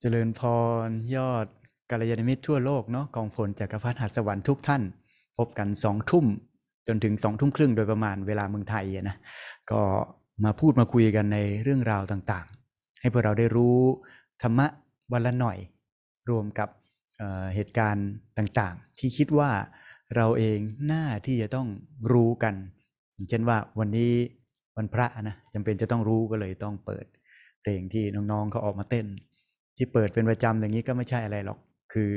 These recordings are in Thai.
เจริญพรยอดกัลยาณมิตรทั่วโลกเนาะกองพลจากักรพรรดิหัสวรรค์ทุกท่าน พบกันสองทุ่มจนถึงสองทุ่มครึ่งโดยประมาณเวลาเมืองไทยนะก็มาพูดมาคุยกันในเรื่องราวต่างๆ ให้พวกเราได้รู้ธรรมะวันละหน่อย รวมกับเเหตุการณ์ต่างๆ ที่คิดว่าเราเองน่าที่จะต้องรู้กัน อย่างเช่นว่าวันนี้วันพระนะจำเป็นจะต้องรู้ก็เลยต้องเปิดเพลงที่น้องๆเขาออกมาเต้นที่เปิดเป็นประจำอย่างนี้ก็ไม่ใช่อะไรหรอก คือ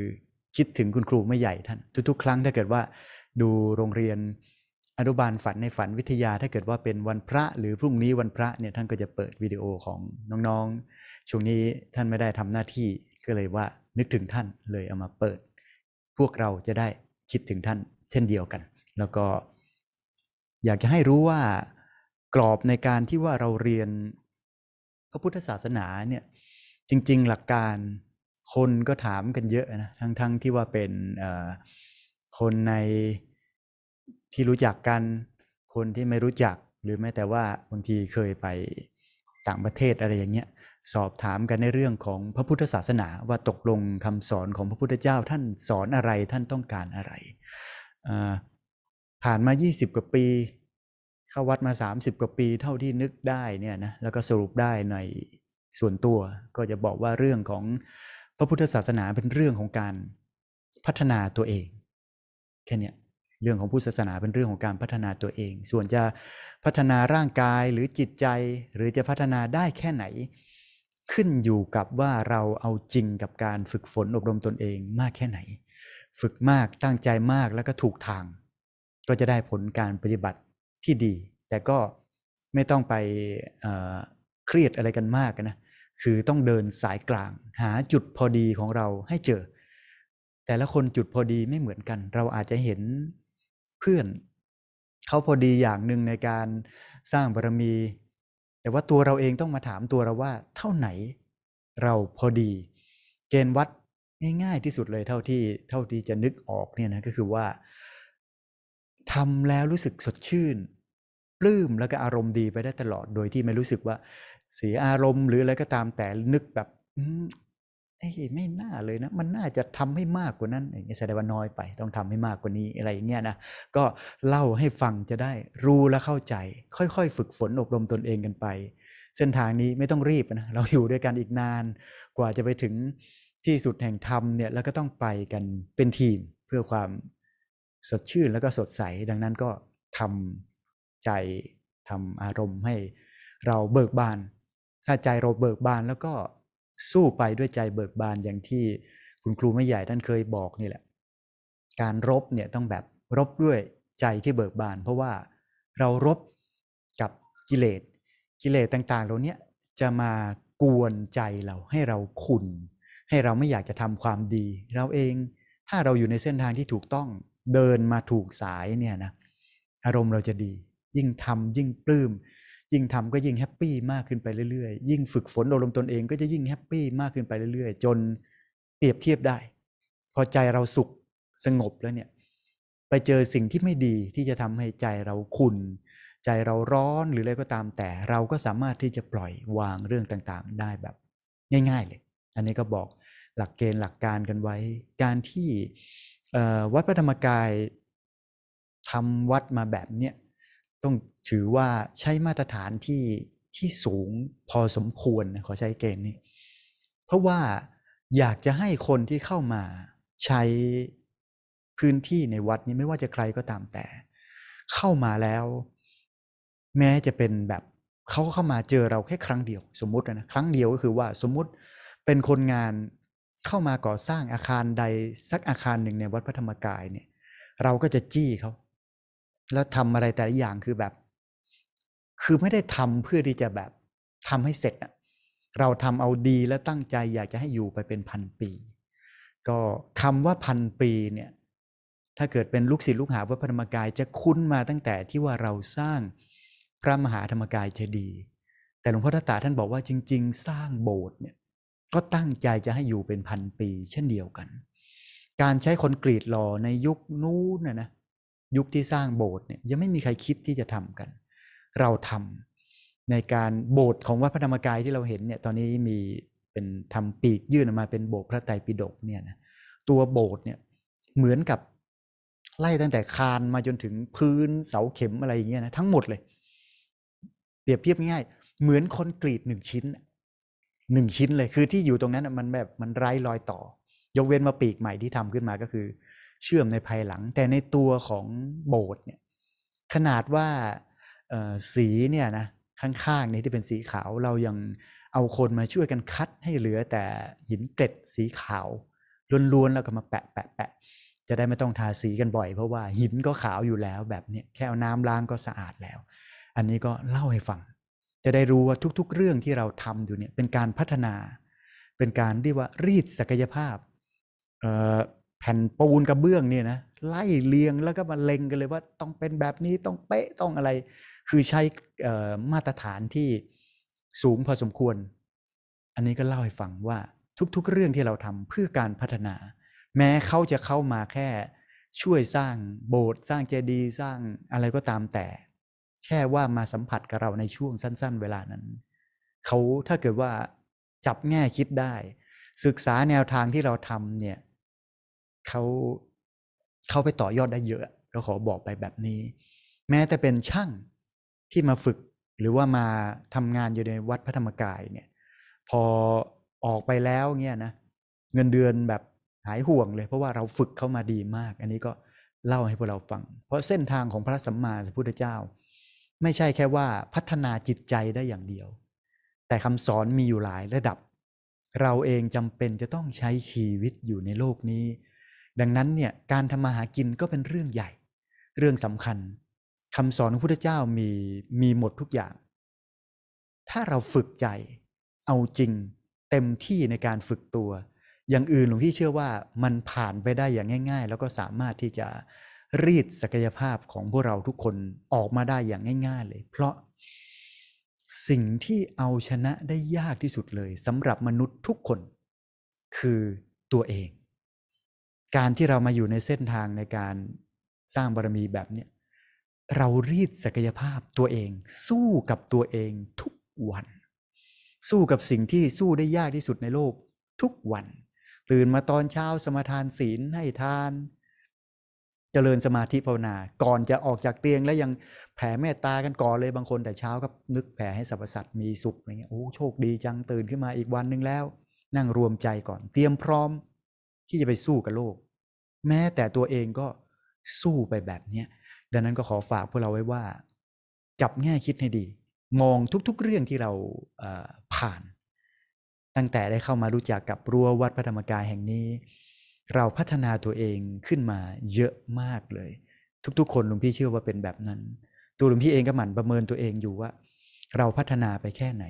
คิดถึงคุณครูไม่ใหญ่ท่านทุกๆ ครั้งถ้าเกิดว่าดูโรงเรียนอนุบาลฝันในฝันวิทยาถ้าเกิดว่าเป็นวันพระหรือพรุ่งนี้วันพระเนี่ย ท่านก็จะเปิดวิดีโอของน้องๆ ช่วงนี้ท่านไม่ได้ทำหน้าที่ก็เลยว่านึกถึงท่านเลยเอามาเปิด พวกเราจะได้คิดถึงท่านเช่นเดียวกัน แล้วก็อยากจะให้รู้ว่ากรอบในการที่ว่าเราเรียนพระพุทธศาสนาเนี่ยจริง ๆ หลักการคนก็ถามกันเยอะ นะทั้งๆทที่ว่าเป็นคนในที่รู้จักกันคนที่ไม่รู้จักหรือแม้แต่ว่าบางทีเคยไป ต่างประเทศอะไรอย่างเงี้ยสอบถามกันในเรื่องของพระพุทธศาสนาว่าตกลงคำสอนของพระพุทธเจ้าท่านสอนอะไรท่านต้องการอะไรผ่านมา 20 กว่าปี เข้าวัดมา 30 กว่าปีเท่าที่นึกได้เนี่ยนะแล้วก็สรุปได้ในส่วนตัวก็จะบอกว่าเรื่องของพระพุทธศาสนาเป็นเรื่องของการพัฒนาตัวเองแค่นี้เรื่องของพุทธศาสนาเป็นเรื่องของการพัฒนาตัวเอง ส่วนจะพัฒนาร่างกายหรือจิตใจหรือจะพัฒนาได้แค่ไหน ขึ้นอยู่กับว่าเราเอาจริงกับการฝึกฝนอบรมตนเองมากแค่ไหน ฝึกมากตั้งใจมากแล้วก็ถูกทาง ก็จะได้ผลการปฏิบัติที่ดี แต่ก็ไม่ต้องไปเครียดอะไรกันมากนะคือต้องเดินสายกลาง หาจุดพอดีของเราให้เจอ แต่ละคนจุดพอดีไม่เหมือนกัน เราอาจจะเห็นเพื่อนเขาพอดีอย่างหนึ่งในการสร้างบารมี แต่ว่าตัวเราเองต้องมาถามตัวเราว่าเท่าไหน เราพอดี เกณฑ์วัดง่าย ๆ ที่สุดเลยเท่าที่ เท่าที่จะนึกออกเนี่ยนะก็คือว่าทำแล้วรู้สึกสดชื่น ปลื้มแล้วก็อารมณ์ดีไปได้ตลอดโดยที่ไม่รู้สึกว่าเสียอารมณ์หรืออะไรก็ตามแต่นึกแบบเอ้ไม่น่าเลยนะมันน่าจะทำให้มากกว่านั้นอย่างนี้แสดงว่าน้อยไป ต้องทำให้มากกว่านี้อะไรอย่างเงี้ยนะก็เล่าให้ฟังจะได้รู้และเข้าใจ ค่อยๆฝึกฝนอบรมตนเองกันไป เส้นทางนี้ไม่ต้องรีบนะเราอยู่ด้วยกันอีกนาน กว่าจะไปถึงที่สุดแห่งธรรมเนี่ยแล้วก็ต้องไปกันเป็นทีม เพื่อความสดชื่นแล้วก็สดใสดังนั้นก็ทำใจทำอารมณ์ให้เราเบิกบานถ้าใจเราเบิกบานแล้วก็สู้ไปด้วยใจเบิกบานอย่างที่คุณครูไม่ใหญ่ท่านเคยบอกนี่แหละ การรบเนี่ยต้องแบบรบด้วยใจที่เบิกบาน เพราะว่าเรารบกับกิเลส กิเลสต่างๆเราเนี้จะมากวนใจเราให้เราขุน ให้เราไม่อยากจะทำความดีเราเองถ้าเราอยู่ในเส้นทางที่ถูกต้องเดินมาถูกสายเนี่ยนะ อารมณ์เราจะดียิ่งทำยิ่งปลื้มยิ่งทำก็ยิ่งแฮปปี้มากขึ้นไปเรื่อยๆ ยิ่งฝึกฝนอบรมตนเอง ก็จะยิ่งแฮปปี้มากขึ้นไปเรื่อย ๆ จนเปรียบเทียบได้ พอใจเราสุขสงบแล้วเนี่ย ไปเจอสิ่งที่ไม่ดีที่จะทำให้ใจเราขุน ใจเราร้อนหรืออะไรก็ตามแต่เราก็สามารถที่จะปล่อยวางเรื่องต่างๆ ได้แบบง่ายๆ เลย อันนี้ก็บอกหลักเกณฑ์หลักการกันไว้ การที่วัดพระธรรมกายทำวัดมาแบบเนี้ยต้องถือว่าใช้มาตรฐานที่ที่สูงพอสมควรขอใช้เกณฑ์นี้ เพราะว่าอยากจะให้คนที่เข้ามาใช้พื้นที่ในวัดนี้ไม่ว่าจะใครก็ตามแต่ เข้ามาแล้ว แม้จะเป็นแบบเขาเข้ามาเจอเราแค่ครั้งเดียวสมมตินะครั้งเดียวก็คือว่าสมมติเป็นคนงานเข้ามาก่อสร้างอาคารใดสักอาคารหนึ่งในวัดพระธรรมกายเนี่ย เราก็จะจี้เขาแล้วทำอะไรแต่ละอย่างคือแบบ คือไม่ได้ทำเพื่อที่จะแบบทำให้เสร็จอะเราทำเอาดีและตั้งใจอยากจะให้อยู่ไปเป็นพันปี ก็คำว่าพันปีเนี่ย ถ้าเกิดเป็นลูกศิษย์ลูกหาวัดพระธรรมกายจะคุ้นมาตั้งแต่ที่ว่าเราสร้างพระมหาธรรมกายเะดี แต่หลวงพ่อทัตตาท่านบอกว่าจริง ๆ สร้างโบสถ์เนี่ยก็ตั้งใจจะให้อยู่เป็นพันปี เช่นเดียวกัน การใช้คอนกรีตหล่อในยุคนู้นนะนะยุคที่สร้างโบสถ์เนี่ยยังไม่มีใครคิดที่จะทำกัน เราทำในการโบสถ์ของวัดพระธรรมกายที่เราเห็นเนี่ย ตอนนี้มีเป็นทำปีกยื่นออกมาเป็นโบสถ์พระไตรปิฎกเนี่ยนะ ตัวโบสถ์เนี่ย เหมือนกับไล่ตั้งแต่คานมาจนถึงพื้นเสาเข็มอะไรอย่างเงี้ยนะทั้งหมดเลยเปรียบเทียบง่ายเหมือนคอนกรีตหนึ่งชิ้นหนึ่งชิ้นเลยคือที่อยู่ตรงนั้นมันแบบมันไร้รอยต่อยกเว้นว่าปีกใหม่ที่ทำขึ้นมาก็คือเชื่อม ในภายหลังแต่ในตัวของโบสถ์เนี่ยขนาดว่าสีเนี่ยนะ ข้างๆนี้ที่เป็นสีขาวเรายังเอา คนมาช่วยกันคัดให้เหลือแต่หินเกล็ด สีขาวล้วนๆแล้วก็มาแปะแปะแปะจะได้ ไม่ ต้องทาสีกันบ่อย เพราะว่าหินก็ขาวอยู่แล้ว แบบนี้แค่เอาน้ำล้างก็สะอาดแล้ว อันนี้ก็เล่าให้ฟังจะได้รู้ว่าทุก ๆ เรื่องที่เราทำอยู่เนี่ยเป็นการพัฒนาเป็นการเรียกว่ารีดศักยภาพแผ่นปูนกระเบื้องเนี่ยนะไล่เลียงแล้วก็มาเล็งกันเลยว่าต้องเป็นแบบนี้ต้องเป๊ะต้องอะไร คือใช้มาตรฐานที่สูงพอสมควร อันนี้ก็เล่าให้ฟังว่าทุก ๆเรื่องที่เราทำเพื่อการพัฒนา แม้เขาจะเข้ามาแค่ช่วยสร้างโบสถ์สร้างเจดีย์สร้างอะไรก็ตามแต่ แค่ว่ามาสัมผัสกับเราในช่วงสั้นๆเวลานั้น เขาถ้าเกิดว่าจับแง่คิดได้ ศึกษาแนวทางที่เราทำเนี่ยเขาเข้าไปต่อยอดได้เยอะก็ขอบอกไปแบบนี้ แม้แต่เป็นช่างที่มาฝึกหรือว่ามาทำงานอยู่ในวัดพระธรรมกายเนี่ย พอออกไปแล้วเนี่ยนะเงินเดือนแบบหายห่วงเลยเพราะว่าเราฝึกเข้ามาดีมาก อันนี้ก็เล่าให้พวกเราฟัง เพราะเส้นทางของพระสัมมาสัมพุทธเจ้า ไม่ใช่แค่ว่าพัฒนาจิตใจได้อย่างเดียว แต่คำสอนมีอยู่หลายระดับ เราเองจำเป็นจะต้องใช้ชีวิตอยู่ในโลกนี้ดังนั้นเนี่ยการทำมาหากินก็เป็นเรื่องใหญ่ เรื่องสำคัญคำสอนของพุทธเจ้ามีมีหมดทุกอย่าง ถ้าเราฝึกใจเอาจริงเต็มที่ในการฝึกตัว อย่างอื่นหลวงพี่เชื่อว่ามันผ่านไปได้อย่างง่าย ๆ แล้วก็สามารถที่จะ รีดศักยภาพของพวกเราทุกคนออกมาได้อย่างง่าย ๆ เลย เพราะสิ่งที่เอาชนะได้ยากที่สุดเลยสำหรับมนุษย์ทุกคน คือตัวเองการที่เรามาอยู่ในเส้นทางในการสร้างบารมีแบบเนี้ยเรารีดศักยภาพตัวเอง สู้กับตัวเองทุกวัน สู้กับสิ่งที่สู้ได้ยากที่สุดในโลกทุกวัน ตื่นมาตอนเช้า สมาทานศีลให้ทาน เจริญสมาธิภาวนา ก่อนจะออกจากเตียงแล้วยังแผ่เมตตากันก่อนเลยบางคนแต่เช้าก็นึกแผ่ให้สรรพสัตว์มีสุขอะไรเงี้ยโอ้โชคดีจังตื่นขึ้นมาอีกวันหนึ่งแล้ว นั่งรวมใจก่อนเตรียมพร้อมที่จะไปสู้กับโลกแม้แต่ตัวเองก็สู้ไปแบบเนี้ยดังนั้นก็ขอฝากพวกเราไว้ว่า จับแง่คิดให้ดี มองทุก ๆ เรื่องที่เราผ่าน ตั้งแต่ได้เข้ามารู้จักกับรั้ววัดพระธรรมกายแห่งนี้ เราพัฒนาตัวเองขึ้นมาเยอะมากเลย ทุกๆ คนหลวงพี่เชื่อว่าเป็นแบบนั้น ตัวหลวงพี่เองก็หมั่นประเมินตัวเองอยู่ว่า เราพัฒนาไปแค่ไหน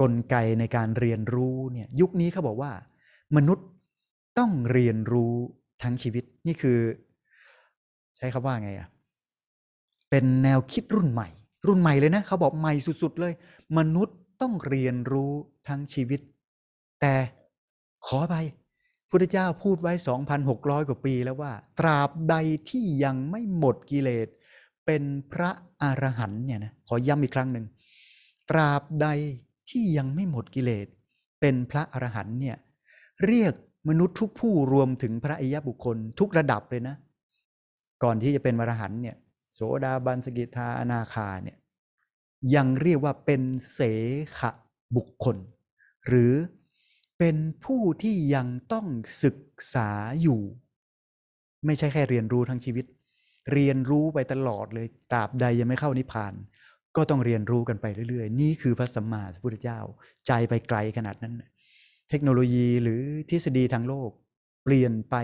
กลไกในการเรียนรู้เนี่ยยุคนี้เขาบอกว่า มนุษย์ต้องเรียนรู้ทั้ง ชีวิตนี่คือใช้คาว่าไง อ่ะ เป็นแนวคิดรุ่นใหม่ รุ่นใหม่เลย นะ เขาบอกใหม่สุด ๆ เลยมนุษย์ต้องเรียนรู้ทั้งชีวิต แต่ขอไปพุทธเจ้าพูดไว้ 2,600 กว่าปี แล้วว่าตราบ ใด ที่ ยัง ไม่ หมดกิเลสเป็น พระ อรหันต์เนี่ยนะขอย้ำอีกครั้งหนึ่งตราบใดที่ยังไม่หมดกิเลสเป็นพระอรหันต์เนี่ยเรียกมนุษย์ทุกผู้รวมถึงพระอิยบุคคลทุกระดับเลยนะ ก่อนที่จะเป็นมรหันเนี่ย โสดาบันสกิทาอนาคาเนี่ยยังเรียกว่าเป็นเสขะบุคคล หรือเป็นผู้ที่ยังต้องศึกษาอยู่ ไม่ใช่แค่เรียนรู้ทั้งชีวิต เรียนรู้ไปตลอดเลยตราบใดยังไม่เข้านิพพาน ก็ต้องเรียนรู้กันไปเรื่อยๆ นี่คือพระสัมมาสัมพุทธเจ้าใจไปไกลขนาดนั้นเทคโนโลยีหรือทฤษฎีทางโลก เปลี่ยนไป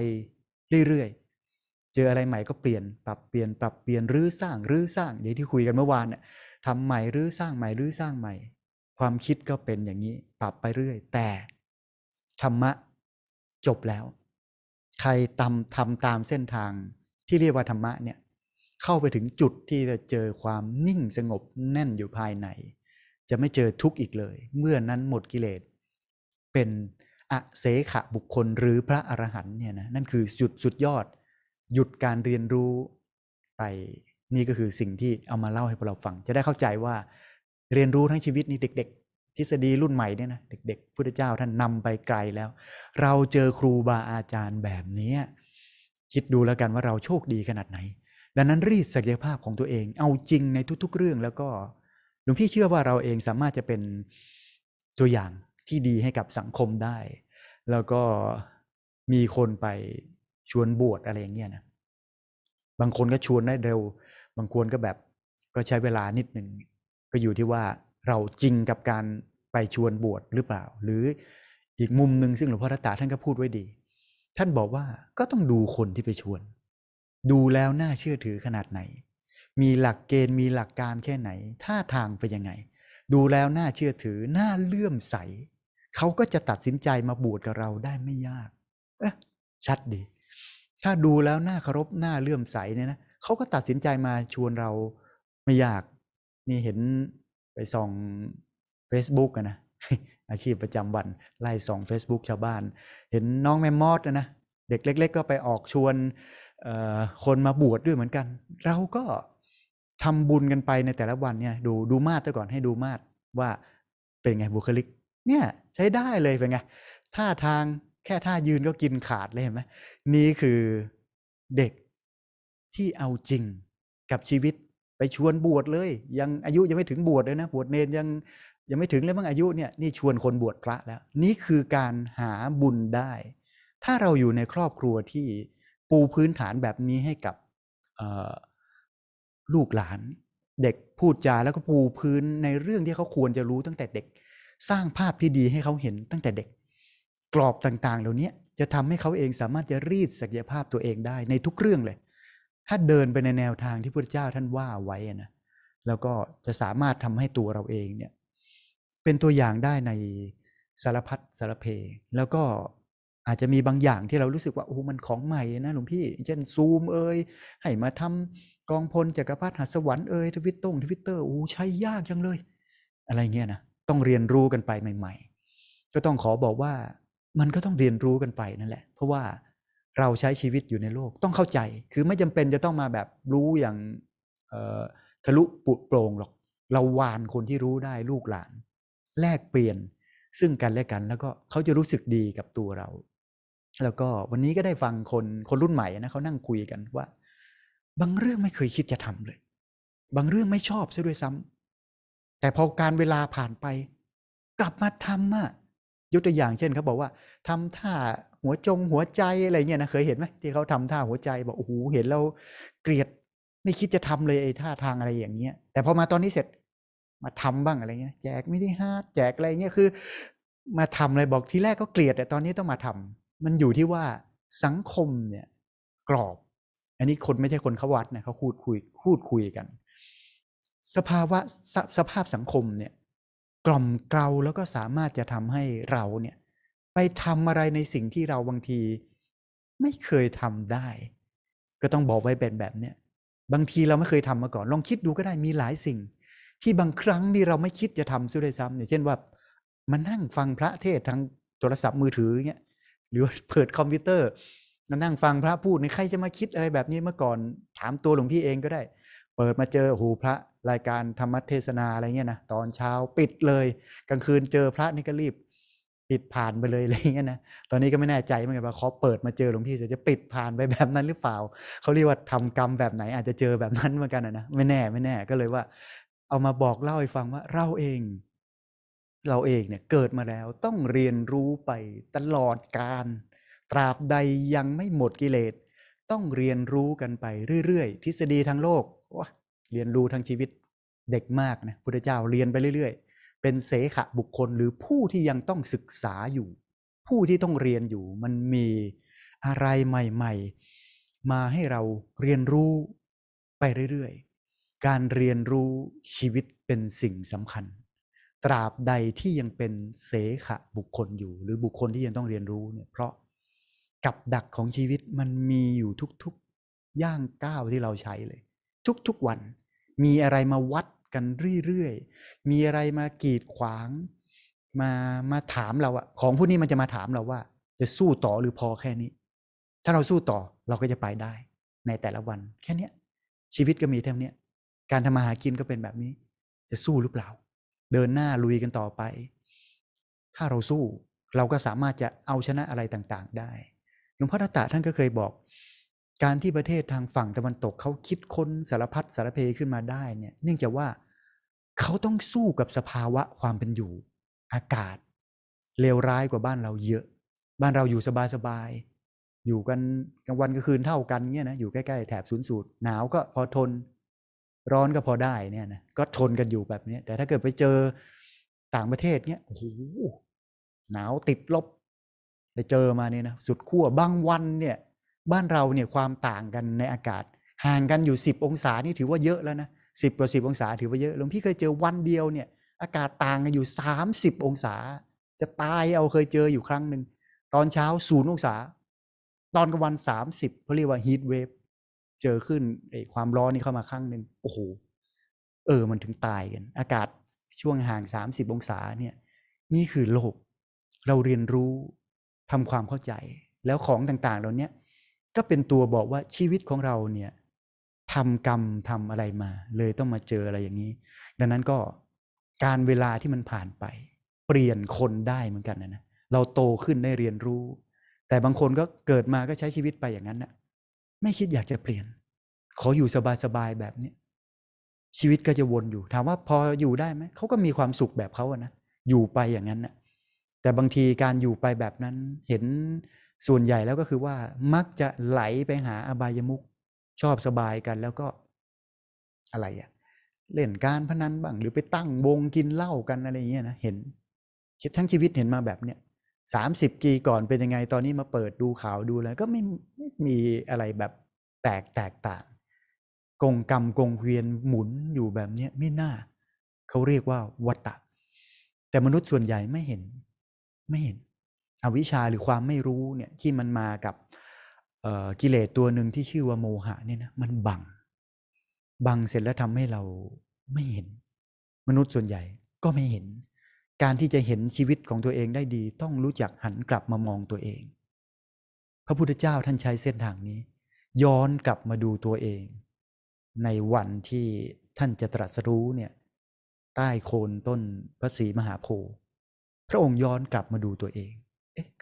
เรื่อยๆ เจออะไรใหม่ก็เปลี่ยน ปรับเปลี่ยนปรับเปลี่ยนรื้อสร้างรื้อสร้างอย่างที่คุยกันเมื่อวานเนี่ยทำใหม่รื้อสร้างใหม่รื้อสร้างใหม่ ความคิดก็เป็นอย่างนี้ปรับไปเรื่อย แต่ ธรรมะจบแล้ว ใครทำทำตามเส้นทางที่เรียกว่าธรรมะเนี่ยเข้าไปถึงจุดที่จะเจอความนิ่งสงบแน่นอยู่ภายในจะไม่เจอทุกข์อีกเลย เมื่อนั้นหมดกิเลสเป็นอเสขะบุคคลหรือพระอรหันเนี่ยนะนั่นคือจุด สุดยอดหยุดการเรียนรู้ไปนี่ก็คือสิ่งที่เอามาเล่าให้พวกเราฟัง จะได้เข้าใจว่าเรียนรู้ทั้งชีวิตนี่เด็ก ๆ ทฤษฎีรุ่นใหม่เนี่ยนะเด็กๆพุทธเจ้าท่านนำไปไกลแล้ว เราเจอครูบาอาจารย์แบบนี้คิดดูแล้วกันว่าเราโชคดีขนาดไหน ดังนั้นรีดศักยภาพของตัวเอง เอาจริงในทุก ๆ เรื่อง แล้วก็หลวงพี่เชื่อว่าเราเองสามารถจะเป็นตัวอย่างที่ดีให้กับสังคมได้ แล้วก็มีคนไปชวนบวชอะไรอย่างเงี้ยนะ บางคนก็ชวนได้เร็ว บางคนก็แบบก็ใช้เวลานิดหนึ่ง ก็อยู่ที่ว่าเราจริงกับการไปชวนบวชหรือเปล่า หรืออีกมุมหนึ่งซึ่งหลวงพ่อรัตตาท่านก็พูดไว้ดี ท่านบอกว่าก็ต้องดูคนที่ไปชวน ดูแล้วน่าเชื่อถือขนาดไหน มีหลักเกณฑ์มีหลักการแค่ไหน ท่าทางเป็นยังไง ดูแล้วน่าเชื่อถือ น่าเลื่อมใสเขาก็จะตัดสินใจมาบวชกับเราได้ไม่ยากเอชัดดีถ้าดูแล้วหน้าเคารพหน้าเลื่อมใสเนี่ยนะเขาก็ตัดสินใจมาชวนเราไม่ยากนี่เห็นไปส่อง Facebook นะอาชีพประจำวันไล่ส่อง Facebook ชาวบ้าน เห็นน้องแม่มอดนะเด็กเล็กๆก็ไปออกชวนคนมาบวชดด้วยเหมือนกัน เราก็ทำบุญกันไปในแต่ละวันเนี่ย ดูดูมาดตรก่อนให้ดูมาดว่าเป็นไงบุคลิกเนี่ยใช้ได้เลยเป็นไง ท่าทางแค่ท่ายืนก็กินขาดเลยเห็นไหมนี่คือเด็กที่เอาจริงกับชีวิตไปชวนบวชเลย ยังอายุยังไม่ถึงบวชเลยนะ บวชเนรยังยังไม่ถึงเลยมั้งอายุเนี่ยนี่ชวนคนบวชพระแล้ว นี่คือการหาบุญได้ ถ้าเราอยู่ในครอบครัวที่ปูพื้นฐานแบบนี้ให้กับลูกหลาน เด็กพูดจาแล้วก็ปูพื้นในเรื่องที่เขาควรจะรู้ตั้งแต่เด็กสร้างภาพที่ดีให้เขาเห็นตั้งแต่เด็กกรอบต่าง ๆ เหล่านี้จะทำให้เขาเองสามารถจะรีดศักยภาพตัวเองได้ในทุกเรื่องเลย ถ้าเดินไปในแนวทางที่พระเจ้าท่านว่าไว้นะแล้วก็จะสามารถทำให้ตัวเราเองเนี่ย เป็นตัวอย่างได้ในสารพัดสารเพ แล้วก็อาจจะมีบางอย่างที่เรารู้สึกว่าโอ้ มันของใหม่นะหลวงพี่เช่นซูมเอ้ยให้มาทำกองพลจักรพรรดิหัสวรรค์เอ้ยทวิตตงทวิตเตอร์โอ้ใช้ยากจังเลย อะไรเงี้ยนะต้องเรียนรู้กันไปใหม่ๆก็ต้องขอบอกว่ามันก็ต้องเรียนรู้กันไปนั่นแหละ เพราะว่าเราใช้ชีวิตอยู่ในโลกต้องเข้าใจ คือไม่จำเป็นจะต้องมาแบบรู้อย่างทะลุปุโปร่งหรอก เราวานคนที่รู้ได้ลูกหลาน แลกเปลี่ยนซึ่งกันและกัน แล้วก็เขาจะรู้สึกดีกับตัวเรา แล้วก็วันนี้ก็ได้ฟังคนคนรุ่นใหม่นะเขานั่งคุยกันว่า บางเรื่องไม่เคยคิดจะทำเลย บางเรื่องไม่ชอบซะด้วยซ้ำแต่พอการเวลาผ่านไป กลับมาทำอะยกตัวอย่างเช่นเขาบอกว่า ทำท่าหัวจงหัวใจอะไรเงี้ยนะเคยเห็นไหมที่เขาทำท่าหัวใจบอกโอ้โหเห็นแล้ว เกลียดไม่คิดจะทำเลยไอ้ท่าทางอะไรอย่างเงี้ยแต่พอมาตอนนี้เสร็จมาทำบ้างอะไรเงี้ยแจกไม่ได้ฮาร์ดแจกอะไรเงี้ยคือ มาทำอะไรบอกทีแรกก็เกลียดแต่ตอนนี้ต้องมาทำ มันอยู่ที่ว่าสังคมเนี่ย กรอบ อันนี้คนไม่ใช่คนเขาวัดนะเขาคูดคุยพูดคุยกันสภาวะสสภาพสังคมเนี่ยกล่อมเกลาแล้วก็สามารถจะทำให้เราเนี่ย ไปทำอะไรในสิ่งที่เราบางทีไม่เคยทำได้ ก็ต้องบอกไว้เป็นแบบเนี้ยบางทีเราไม่เคยทำมาก่อน ลองคิดดูก็ได้มีหลายสิ่ง ที่บางครั้งนี่เราไม่คิดจะทำซื้อเลยซ้ำอย่างเช่นว่ามานั่งฟังพระเทศทางโทรศัพท์มือถือเงี้ยหรือเปิดคอมพิวเตอร์มานั่งฟังพระพูดในใครจะมาคิดอะไรแบบนี้เมื่อก่อน ถามตัวหลวงพี่เองก็ได้ เปิดมาเจอหูพระรายการธรรมเทศนาอะไรเงี้ยนะตอนเช้าปิดเลย กลางคืนเจอพระนี่ก็รีบปิดผ่านไปเลยอะไรเงี้ยนะตอนนี้ก็ไม่แน่ใจเหมือนกันว่าเขาเปิดมาเจอหลวงพี่จะจะปิดผ่านไปแบบนั้นหรือเปล่าเขาเรียกว่าทำกรรมแบบไหน อาจจะเจอแบบนั้นเหมือนกันนะไม่แน่ไม่แน่ ก็เลยว่า เอามาบอกเล่าให้ฟังว่าเราเอง เราเองเนี่ยเกิดมาแล้วต้องเรียนรู้ไปตลอดการตราบใดยังไม่หมดกิเลสต้องเรียนรู้กันไปเรื่อย ๆ ทฤษฎีทางโลกเรียนรู้ทั้งชีวิตเด็กมากนะ พุทธเจ้าเรียนไปเรื่อยๆ เป็นเสขะบุคคลหรือผู้ที่ยังต้องศึกษาอยู่ ผู้ที่ต้องเรียนอยู่มันมีอะไรใหม่ๆมาให้เราเรียนรู้ไปเรื่อยๆการเรียนรู้ชีวิตเป็นสิ่งสำคัญตราบใดที่ยังเป็นเสขะบุคคลอยู่ หรือบุคคลที่ยังต้องเรียนรู้เนี่ยเพราะกับดักของชีวิตมันมีอยู่ทุกๆย่างก้าวที่เราใช้เลยทุกๆวันมีอะไรมาวัดกันเรื่อยๆ มีอะไรมากีดขวาง มา มาถามเราอะ ของพวกนี้มันจะมาถามเราว่า จะสู้ต่อหรือพอแค่นี้ ถ้าเราสู้ต่อเราก็จะไปได้ ในแต่ละวันแค่นี้ชีวิตก็มีเท่านี้การทำมาหากินก็เป็นแบบนี้ จะสู้หรือเปล่า เดินหน้าลุยกันต่อไป ถ้าเราสู้เราก็สามารถจะเอาชนะอะไรต่างๆได้หลวงพ่อตาตาท่านก็เคยบอกการที่ประเทศทางฝั่งตะวันตกเขาคิดค้นสารพัดสารเพขึ้นมาได้เนี่ย เนื่องจากว่าเขาต้องสู้กับสภาวะความเป็นอยู่อากาศ เลวร้ายกว่าบ้านเราเยอะ บ้านเราอยู่สบายสบายอยู่กันกลางวันกลางคืนเท่า กันเนี่ยนะอยู่ใกล้ๆแถบศูนย์สูตรหนาวก็พอทนร้อนก็พอได้เนี่ยนะก็ทนกันอยู่แบบนี้แต่ถ้าเกิดไปเจอต่างประเทศเนี่ยโอ้โหหนาวติดลบไปเจอมาเนี่ยนะสุดขั้วบางวัน เนี่ยบ้านเราเนี่ยความต่างกันในอากาศห่างกันอยู่10 องศานี่ถือว่าเยอะแล้วนะสิบกว่าสิบองศาถือว่าเยอะหลวงพี่เคยเจอวันเดียว เนี่ย อากาศต่างกันอยู่30 องศา จะตายเอาเคยเจออยู่ครั้งหนึ่งตอนเช้าศูนย์องศา ตอนกลางวันสสามิบเขาเรียกว่าฮีทเวฟเจอขึ้นไอ้ความร้อนนี่เข้ามาครั้งหนึ่งโอ้โหเออมันถึงตายกันอากาศช่วงห่างสสามิบองศาเนี่ยนี่คือโลก เราเรียนรู้ทำความเข้าใจแล้วของต่างๆเหล่านี้ก็เป็นตัวบอกว่าชีวิตของเราเนี่ยทำกรรมทำอะไรมา เลยต้องมาเจออะไรอย่างนี้ ดังนั้นก็การเวลาที่มันผ่านไป เปลี่ยนคนได้เหมือนกันนะเราโตขึ้นได้เรียนรู้ แต่บางคนก็เกิดมาก็ใช้ชีวิตไปอย่างนั้นนะ่ะไม่คิดอยากจะเปลี่ยน ขออยู่สบายๆแบบนี้ชีวิตก็จะวนอยู่ถามว่าพออยู่ได้ไหมเขาก็มีความสุขแบบเขาอะนะอยู่ไปอย่างนั้นนะแต่บางทีการอยู่ไปแบบนั้นเห็นส่วนใหญ่แล้วก็คือว่ามักจะไหลไปหาอบายมุขชอบสบายกัน แล้วก็ อะไรอะเล่นการพนันบ้างหรือไปตั้งวงกินเหล้ากันอะไรเงี้ยนะเห็นทั้งชีวิตเห็นมาแบบเนี้ยสามสิบปีก่อนเป็นยังไงตอนนี้มาเปิดดูข่าวดูแล้วก็ไม่ไม่มีอะไรแบบแตกแตกต่างกงกรรมกงเวียนหมุนอยู่แบบเนี้ยไม่น่าเขาเรียกว่าวัตตะ แต่มนุษย์ส่วนใหญ่ไม่เห็นไม่เห็นอวิชชาหรือความไม่รู้เนี่ยที่มันมากับกิเลสตัวหนึ่งที่ชื่อว่าโมหะเนี่ยนะมันบัง บังเสร็จแล้วทำให้เราไม่เห็น มนุษย์ส่วนใหญ่ก็ไม่เห็นการที่จะเห็นชีวิตของตัวเองได้ดีต้องรู้จักหันกลับมามองตัวเอง พระพุทธเจ้าท่านใช้เส้นทางนี้ ย้อนกลับมาดูตัวเอง ในวันที่ท่านจะตรัสรู้เนี่ย ใต้โคนต้นพระศรีมหาโพธิ์พระองค์ย้อนกลับมาดูตัวเอง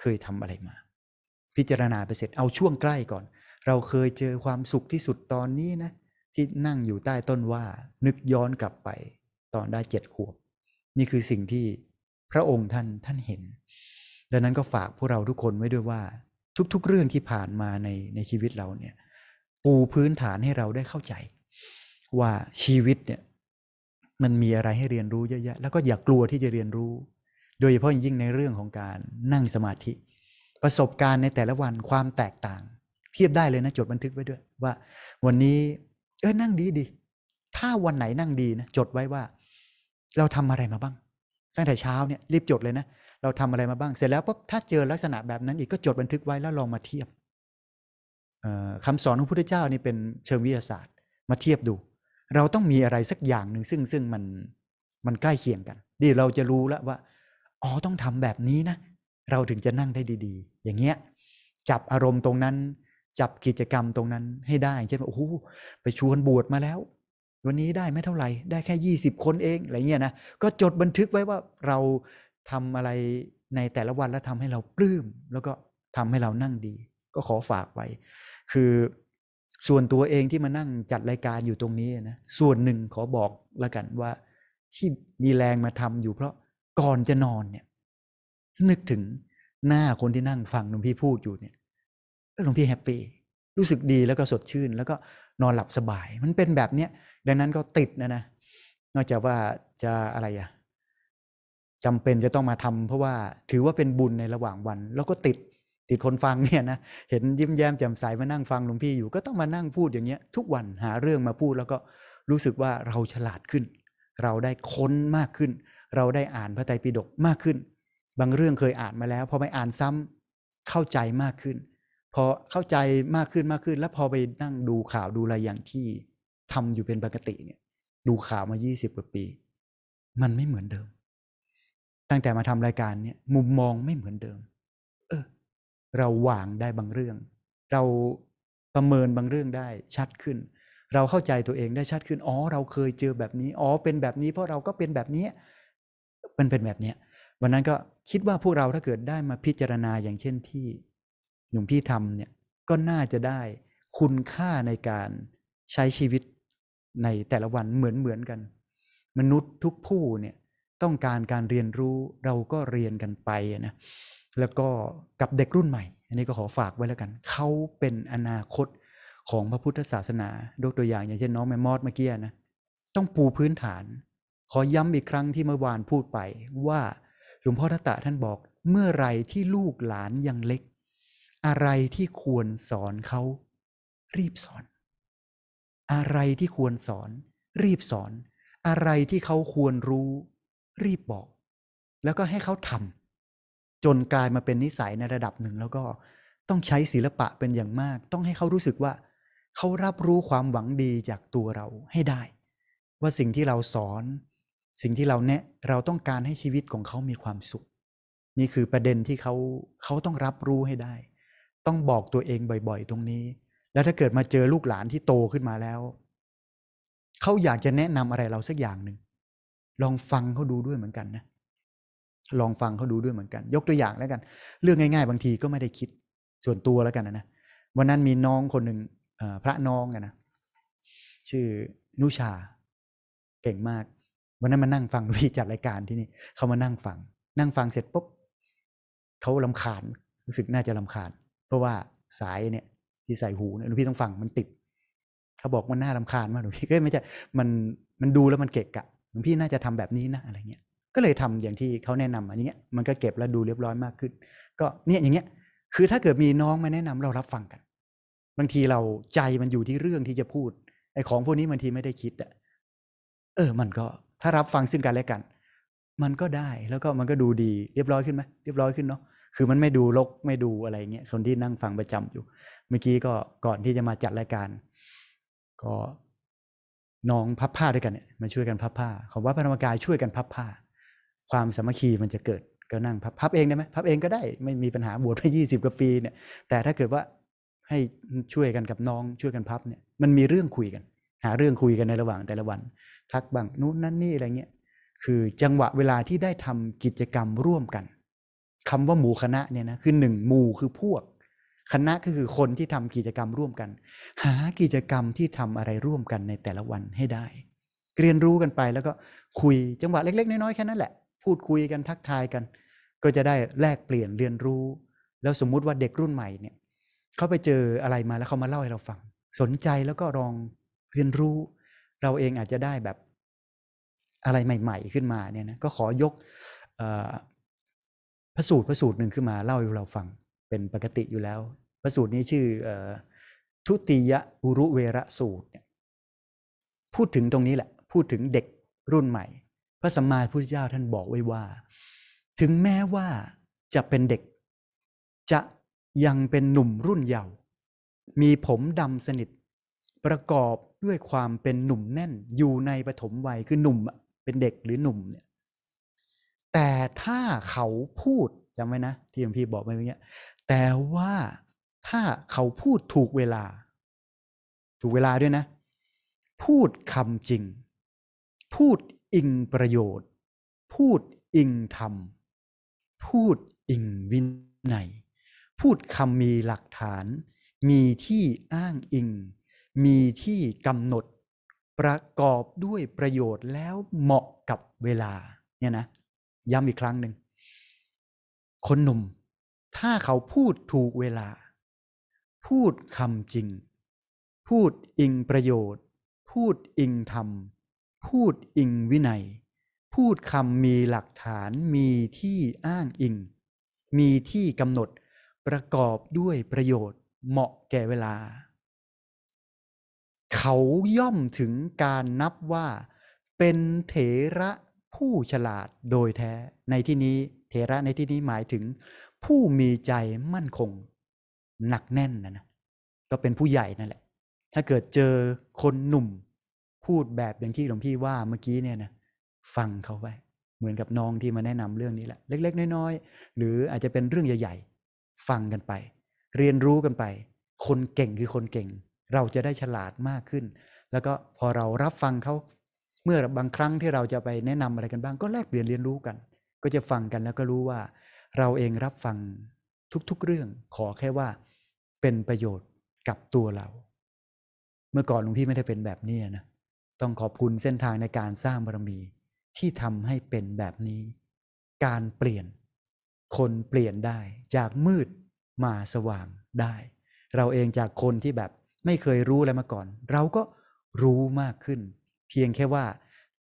เคยทำอะไรมา พิจารณาไปเสร็จ เอาช่วงใกล้ก่อน เราเคยเจอความสุขที่สุดตอนนี้นะ ที่นั่งอยู่ใต้ต้นว่า นึกย้อนกลับไปตอนได้เจ็ดขวบ นี่คือสิ่งที่พระองค์ท่านท่านเห็น ดังนั้นก็ฝากพวกเราทุกคนไว้ด้วยว่าทุก ๆ เรื่องที่ผ่านมาในในชีวิตเราเนี่ย ปูพื้นฐานให้เราได้เข้าใจ ว่าชีวิตเนี่ย มันมีอะไรให้เรียนรู้เยอะแยะ แล้วก็อย่ากกลัวที่จะเรียนรู้โดยเฉพาะยิ่งในเรื่องของการนั่งสมาธิ ประสบการณ์ในแต่ละวันความแตกต่าง เทียบได้เลยนะจดบันทึกไว้ด้วย ว่าวันนี้เออนั่งดีดีถ้าวันไหนนั่งดีนะ จดไว้ว่า เราทำอะไรมาบ้างตั้งแต่เช้าเนี่ยรีบจดเลยนะ เราทำอะไรมาบ้าง เสร็จแล้วปุ๊บถ้าเจอลักษณะแบบนั้นอีกก็จดบันทึกไว้แล้วลองมาเทียบคำสอนของพระพุทธเจ้านี่เป็นเชิงวิทยาศาสตร์มาเทียบดู เราต้องมีอะไรสักอย่างหนึ่งซึ่งซึ่งมันมันใกล้เคียงกันดีเราจะรู้แล้วว่าอ๋อต้องทำแบบนี้นะ เราถึงจะนั่งได้ดี ๆ อย่างเงี้ยจับอารมณ์ตรงนั้น จับกิจกรรมตรงนั้นให้ได้เช่นโอ้โหไปชวนบวชมาแล้ววันนี้ได้ไม่เท่าไหร่ ได้แค่ 20 คนเองอะไรเงี้ยนะก็จดบันทึกไว้ว่าเราทำอะไรในแต่ละวันแล้วทำให้เราปลื้มแล้วก็ทำให้เรานั่งดี ก็ขอฝากไว้ คือส่วนตัวเองที่มานั่งจัดรายการอยู่ตรงนี้นะส่วนหนึ่งขอบอกละกันว่า ที่มีแรงมาทำอยู่เพราะก่อนจะนอนเนี่ย นึกถึงหน้าคนที่นั่งฟังหลวงพี่พูดอยู่เนี่ยหลวงพี่แฮปปี้รู้สึกดีแล้วก็สดชื่น แล้วก็นอนหลับสบาย มันเป็นแบบเนี้ย ดังนั้นก็ติดนะนะนอกจากว่าจะอะไรอะจำเป็นจะต้องมาทำ เพราะว่าถือว่าเป็นบุญในระหว่างวัน แล้วก็ติดติดคนฟังเนี่ยนะเห็นยิ้มแย้มแจ่มใสมานั่งฟังหลวงพี่อยู่ก็ต้องมานั่งพูดอย่างเงี้ย ทุกวันหาเรื่องมาพูด แล้วก็รู้สึกว่าเราฉลาดขึ้น เราได้ค้นมากขึ้นเราได้อ่านพระไตรปิฎกมากขึ้น บางเรื่องเคยอ่านมาแล้ว พอไปอ่านซ้ำเข้าใจมากขึ้น พอเข้าใจมากขึ้นมากขึ้น แล้วพอไปนั่งดูข่าวดูอะไรอย่างที่ทำอยู่เป็นปกติเนี่ย ดูข่าวมายี่สิบกว่าปี มันไม่เหมือนเดิม ตั้งแต่มาทำรายการเนี่ย มุมมองไม่เหมือนเดิม เออเราวางได้บางเรื่อง เราประเมินบางเรื่องได้ชัดขึ้น เราเข้าใจตัวเองได้ชัดขึ้น อ๋อเราเคยเจอแบบนี้อ๋อเป็นแบบนี้เพราะเราก็เป็นแบบนี้มันเป็นแบบเนี้ย วันนั้นก็คิดว่าพวกเราถ้าเกิดได้มาพิจารณาอย่างเช่นที่หนุ่มพี่ทำเนี่ยก็น่าจะได้คุณค่าในการใช้ชีวิตในแต่ละวันเหมือนเหมือนกัน มนุษย์ทุกผู้เนี่ยต้องการการเรียนรู้เราก็เรียนกันไปนะแล้วก็กับเด็กรุ่นใหม่ อันนี้ก็ขอฝากไว้แล้วกันเขาเป็นอนาคตของพระพุทธศาสนายกตัวอย่างอย่างเช่นน้องแมมมอดเมื่อกี้นะต้องปูพื้นฐานขอย้ำอีกครั้งที่เมื่อวานพูดไปว่าหลวงพ่อทัตตะท่านบอกเมื่อไรที่ลูกหลานยังเล็ก อะไรที่ควรสอนเขารีบสอน อะไรที่ควรสอน รีบสอน อะไรที่เขาควรรู้ รีบบอก แล้วก็ให้เขาทำจนกลายมาเป็นนิสัยในระดับหนึ่งแล้วก็ต้องใช้ศิลปะเป็นอย่างมาก ต้องให้เขารู้สึกว่าเขารับรู้ความหวังดีจากตัวเราให้ได้ ว่าสิ่งที่เราสอนสิ่งที่เราเนี่ยเราต้องการให้ชีวิตของเขามีความสุข นี่คือประเด็นที่เขาเขาต้องรับรู้ให้ได้ ต้องบอกตัวเองบ่อยๆ ตรงนี้ แล้วถ้าเกิดมาเจอลูกหลานที่โตขึ้นมาแล้ว เขาอยากจะแนะนำอะไรเราสักอย่างหนึ่ง ลองฟังเขาดูด้วยเหมือนกันนะลองฟังเขาดูด้วยเหมือนกัน ยกตัวอย่างแล้วกัน เรื่องง่าย ๆ บางทีก็ไม่ได้คิดส่วนตัวแล้วกันนะวันนั้นมีน้องคนหนึ่งพระน้องนะชื่อนุชา เก่งมากวันนั้นมานั่งฟังพี่จัดรายการที่นี่เขามานั่งฟัง นั่งฟังเสร็จปุ๊บเขาลำคาญรู้สึกน่าจะลำคาญ เพราะว่าสายเนี่ย ที่ใส่หูเนี่ยหลวงพี่ต้องฟังมันติดเขาบอกมันน่าลำคาญมากหลวงพี่ก็ไม่ใช่มันมันดูแล้วมันเกะกะหลวงพี่น่าจะทำแบบนี้นะอะไรเงี้ยก็เลยทำอย่างที่เขาแนะนำอะไรเงี้ยมันก็เก็บแล้วดูเรียบร้อยมากขึ้นก็เนี่ยอย่างเงี้ยคือถ้าเกิดมีน้องมาแนะนำเรารับฟังกันบางทีเราใจมันอยู่ที่เรื่องที่จะพูดไอ้ของพวกนี้บางทีไม่ได้คิดอะเออ มันก็ถ้ารับฟังซึ่งกันและกัน มันก็ได้แล้วก็มันก็ดูดี เรียบร้อยขึ้นไหมเรียบร้อยขึ้นเนาะคือมันไม่ดูลกไม่ดูอะไรเงี้ย คนที่นั่งฟังประจำอยู่ เมื่อกี้ก็ก่อนที่จะมาจัดรายการ ก็ น้องพับผ้าด้วยกันเนี่ยมาช่วยกันพับผ้าของวัดพระธรรมกายช่วยกันพับผ้า ความสามัคคีมันจะเกิด ก็นั่งพับพับเองได้ไหมพับเองก็ได้ไม่มีปัญหาบวชไปยี่สิบกว่าปีเนี่ย แต่ถ้าเกิดว่าให้ช่วยกันกับน้องช่วยกันพับเนี่ยมันมีเรื่องคุยกัน หา เรื่องคุยกันในระหว่างแต่ละวันทักบ้างนู้นนั่นนี่อะไรเงี้ยคือจังหวะเวลาที่ได้ทำกิจกรรมร่วมกัน คำว่าหมู่คณะเนี่ยนะคือหนึ่งหมู่คือพวก คณะก็คือคนที่ทำกิจกรรมร่วมกัน หากิจกรรมที่ทำอะไรร่วมกันในแต่ละวันให้ได้ เรียนรู้กันไปแล้วก็คุยจังหวะเล็ก ๆ น้อยๆแค่นั้นแหละ พูดคุยกันทักทายกัน ก็จะได้แลกเปลี่ยนเรียนรู้ แล้วสมมุติว่าเด็กรุ่นใหม่เนี่ย เขาไปเจออะไรมาแล้วเขามาเล่าให้เราฟัง สนใจแล้วก็ลองเรียนรู้เราเองอาจจะได้แบบอะไรใหม่ๆขึ้นมาเนี่ยนะก็ขอยกพระสูตรพระสูตรหนึ่งขึ้นมา เล่าให้เราฟังเป็นปกติอยู่แล้วพระสูตรนี้ชื่อทุติยอุรุเวระสูตรพูดถึงตรงนี้แหละ พูดถึงเด็กรุ่นใหม่ พระสัมมาพุทธเจ้าท่านบอกไว้ว่า ถึงแม้ว่าจะเป็นเด็กจะยังเป็นหนุ่มรุ่นเยาว์มีผมดำสนิทประกอบด้วยความเป็นหนุ่มแน่นอยู่ในปฐมวัยคือหนุ่มเป็นเด็กหรือหนุ่มเนี่ยแต่ถ้าเขาพูดจำไว้นะที่หลวงพี่บอกไปเมื่อกี้ แต่ว่าถ้าเขาพูดถูกเวลา ถูกเวลาด้วยนะ พูดคำจริง พูดอิงประโยชน์ พูดอิงธรรม พูดอิงวินัยพูดคำมีหลักฐาน มีที่อ้างอิงมีที่กำหนด ประกอบด้วยประโยชน์แล้วเหมาะกับเวลาเนี่ยนะย้ำอีกครั้งหนึ่งคนหนุ่ม ถ้าเขาพูดถูกเวลา พูดคำจริง พูดอิงประโยชน์ พูดอิงธรรม พูดอิงวินัย พูดคำมีหลักฐาน มีที่อ้างอิง มีที่กำหนด ประกอบด้วยประโยชน์เหมาะแก่เวลาเขาย่อมถึงการนับว่าเป็นเถระผู้ฉลาดโดยแท้ในที่นี้เถระในที่นี้หมายถึงผู้มีใจมั่นคง หนักแน่นนะนะก็เป็นผู้ใหญ่นั่นแหละ ถ้าเกิดเจอคนหนุ่ม พูดแบบอย่างที่หลวงพี่ว่าเมื่อกี้เนี่ยนะฟังเขาไว้ เหมือนกับน้องที่มาแนะนำเรื่องนี้แหละ เล็ก ๆน้อยๆหรืออาจจะเป็นเรื่องใหญ่ๆฟังกันไป เรียนรู้กันไป คนเก่งคือคนเก่งเราจะได้ฉลาดมากขึ้น แล้วก็พอเรารับฟังเขา เมื่อบางครั้งที่เราจะไปแนะนำอะไรกันบ้าง ก็แลกเปลี่ยนเรียนรู้กัน ก็จะฟังกันแล้วก็รู้ว่า เราเองรับฟังทุก ๆ เรื่อง ขอแค่ว่าเป็นประโยชน์กับตัวเรา เมื่อก่อนหลวงพี่ไม่ได้เป็นแบบนี้นะ ต้องขอบคุณเส้นทางในการสร้างบารมีที่ทำให้เป็นแบบนี้ การเปลี่ยนคนเปลี่ยนได้จากมืดมาสว่างได้ เราเองจากคนที่แบบไม่เคยรู้อะไรมาก่อน เราก็รู้มากขึ้น เพียงแค่ว่า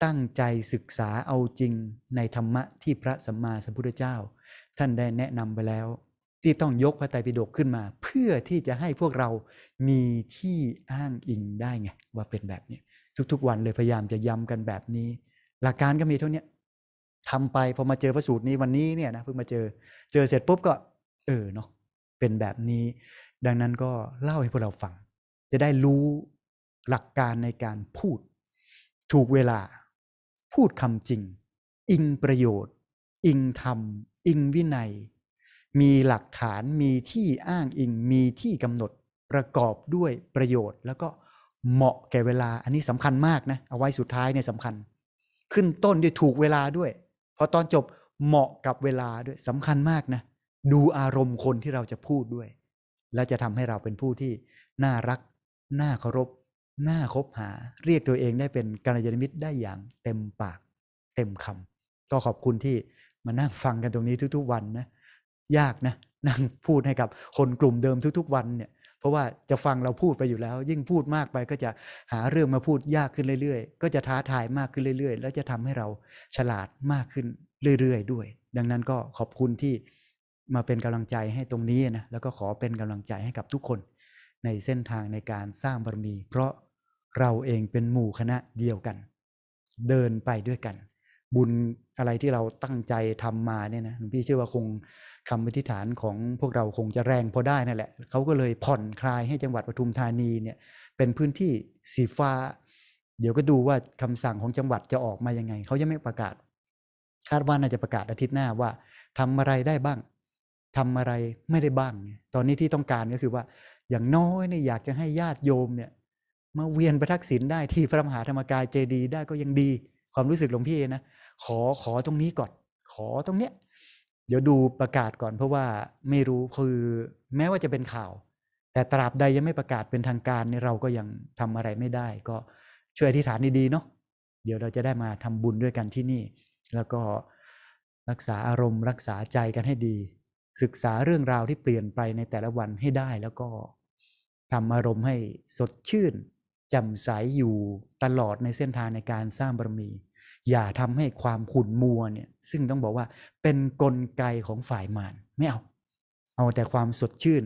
ตั้งใจศึกษาเอาจริงในธรรมะที่พระสัมมาสัมพุทธเจ้า ท่านได้แนะนำไปแล้ว ที่ต้องยกพระไตรปิฎกขึ้นมา เพื่อที่จะให้พวกเรามีที่อ้างอิงได้ไงว่าเป็นแบบนี้ทุก ๆ วันเลยพยายามจะย้ำกันแบบนี้ หลักการก็มีเท่านี้ทำไปพอมาเจอพระสูตรนี้วันนี้เนี่ยนะเพิ่งมาเจอเจอเสร็จปุ๊บก็ เออเนาะเป็นแบบนี้ ดังนั้นก็เล่าให้พวกเราฟังจะได้รู้หลักการในการพูดถูกเวลาพูดคำจริง อิงประโยชน์ อิงธรรมอิงวินัย มีหลักฐานมีที่อ้างอิง มีที่กำหนดประกอบด้วยประโยชน์ แล้วก็เหมาะแก่เวลา อันนี้สำคัญมากนะเอาไว้สุดท้ายเนี่ยสำคัญ ขึ้นต้นด้วยถูกเวลาด้วยพอตอนจบเหมาะกับเวลาด้วยสำคัญมากนะดูอารมณ์คนที่เราจะพูดด้วยและจะทำให้เราเป็นผู้ที่น่ารักน่าเคารพน่าคบหาเรียกตัวเองได้เป็นกัลยาณมิตรได้อย่างเต็มปาก เต็มคำก็ขอบคุณที่มานั่งฟังกันตรงนี้ทุก ๆวันนะยากนะ นั่งพูดให้กับคนกลุ่มเดิมทุก ๆ วันเนี่ย เพราะว่าจะฟังเราพูดไปอยู่แล้วยิ่งพูดมากไปก็จะหาเรื่องมาพูดยากขึ้นเรื่อยๆ ก็จะท้าทายมากขึ้นเรื่อยๆ แล้วจะทำให้เราฉลาดมากขึ้นเรื่อยๆด้วย ดังนั้นก็ขอบคุณที่มาเป็นกำลังใจให้ตรงนี้นะแล้วก็ขอเป็นกำลังใจให้กับทุกคนในเส้นทางในการสร้างบารมี เพราะเราเองเป็นหมู่คณะเดียวกัน เดินไปด้วยกัน บุญอะไรที่เราตั้งใจทำมาเนี่ยนะหลวงพี่เชื่อว่าคงคำอธิษฐานของพวกเราคงจะแรงพอได้นั่นแหละเขาก็เลยผ่อนคลายให้จังหวัดปทุมธานีเนี่ย เป็นพื้นที่สีฟ้า เดี๋ยวก็ดูว่าคำสั่งของจังหวัดจะออกมายังไง เขายังไม่ประกาศ คาดว่าน่าจะประกาศอาทิตย์หน้าว่า ทำอะไรได้บ้าง ทำอะไรไม่ได้บ้าง ตอนนี้ที่ต้องการก็คือว่าอย่างน้อยเนี่ยอยากจะให้ญาติโยมเนี่ยมาเวียนประทักษิณได้ที่พระมหาธรรมกายเจดี ได้ก็ยังดี ความรู้สึกหลวงพี่นะขอขอตรงนี้ก่อนขอตรงเนี้ยเดี๋ยวดูประกาศก่อน เพราะว่าไม่รู้คือ แม้ว่าจะเป็นข่าว แต่ตราบใดยังไม่ประกาศเป็นทางการเนี่ยเราก็ยังทำอะไรไม่ได้ ก็ช่วยอธิษฐานดีๆเนาะเดี๋ยวเราจะได้มาทำบุญด้วยกันที่นี่ แล้วก็รักษาอารมณ์ รักษาใจกันให้ดี ศึกษาเรื่องราวที่เปลี่ยนไปในแต่ละวันให้ได้แล้วก็ทำอารมณ์ให้สดชื่น จำใสยอยู่ตลอดในเส้นทางในการสร้างบารมี อย่าทำให้ความขุ่นมัวเนี่ย ซึ่งต้องบอกว่าเป็นนกลไกของฝ่ายมาร ไม่เอา เอาแต่ความสดชื่น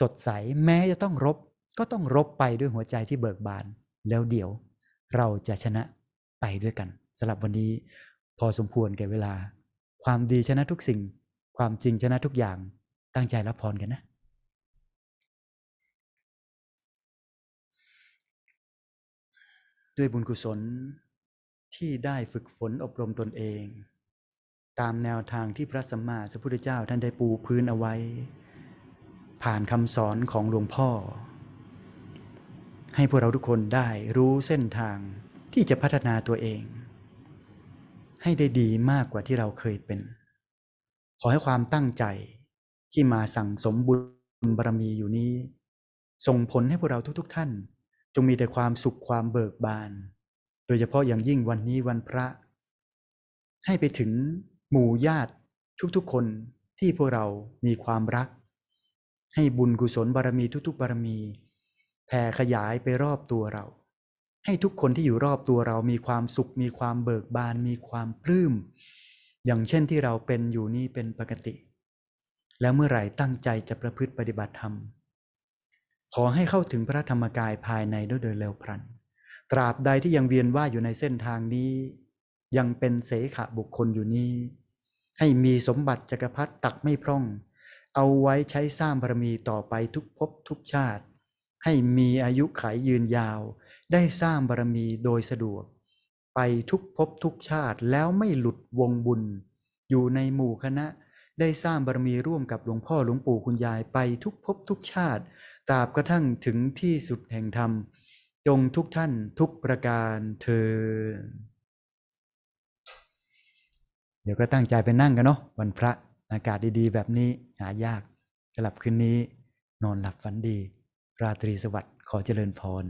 สดใส แม้จะต้องรบ ก็ต้องรบไปด้วยหัวใจที่เบิกบาน แล้วเดี๋ยวเราจะชนะไปด้วยกันสำหรับวันนี้พอสมควรแก่เวลา ความดีชนะทุกสิ่ง ความจริงชนะทุกอย่าง ตั้งใจรับพรกันนะด้วยบุญกุศล ที่ได้ฝึกฝนอบรมตนเอง ตามแนวทางที่พระสัมมาสัมพุทธเจ้าท่านได้ปูพื้นเอาไว้ ผ่านคำสอนของหลวงพ่อ ให้พวกเราทุกคนได้รู้เส้นทางที่จะพัฒนาตัวเอง ให้ได้ดีมากกว่าที่เราเคยเป็น ขอให้ความตั้งใจที่มาสั่งสมบุญบารมีอยู่นี้ ส่งผลให้พวกเราทุก ๆทท่านจงมีแต่ความสุขความเบิกบาน โดยเฉพาะอย่างยิ่งวันนี้วันพระ ให้ไปถึงหมู่ญาติทุกๆคนที่พวกเรามีความรัก ให้บุญกุศลบารมีทุกๆบารมีแผ่ขยายไปรอบตัวเรา ให้ทุกคนที่อยู่รอบตัวเรามีความสุขมีความเบิกบาน มีความปลื้มอย่างเช่นที่เราเป็นอยู่นี้เป็นปกติ แล้วเมื่อไหร่ตั้งใจจะประพฤติปฏิบัติธรรมขอให้เข้าถึงพระธรรมกายภายในด้วยโดยเร็วพลัน ตราบใดที่ยังเวียนว่าอยู่ในเส้นทางนี้ ยังเป็นเสขะบุคคลอยู่นี้ให้มีสมบัติจักรพรรดิตักไม่พร่อง เอาไว้ใช้สร้างบารมีต่อไปทุกภพทุกชาติ ให้มีอายุขายยืนยาว ได้สร้างบารมีโดยสะดวก ไปทุกภพทุกชาติแล้วไม่หลุดวงบุญ อยู่ในหมู่คณะได้สร้างบารมีร่วมกับหลวงพ่อหลวงปู่คุณยายไปทุกภพทุกชาติตราบกระทั่งถึงที่สุดแห่งธรรม จงทุกท่านทุกประการเธอ เดี๋ยวก็ตั้งใจไปนั่งกันเนาะวันพระ อากาศดีๆ แบบนี้หายาก สลับคืนนี้ นอนหลับฝันดี ราตรีสวัสดิ์ขอเจริญพร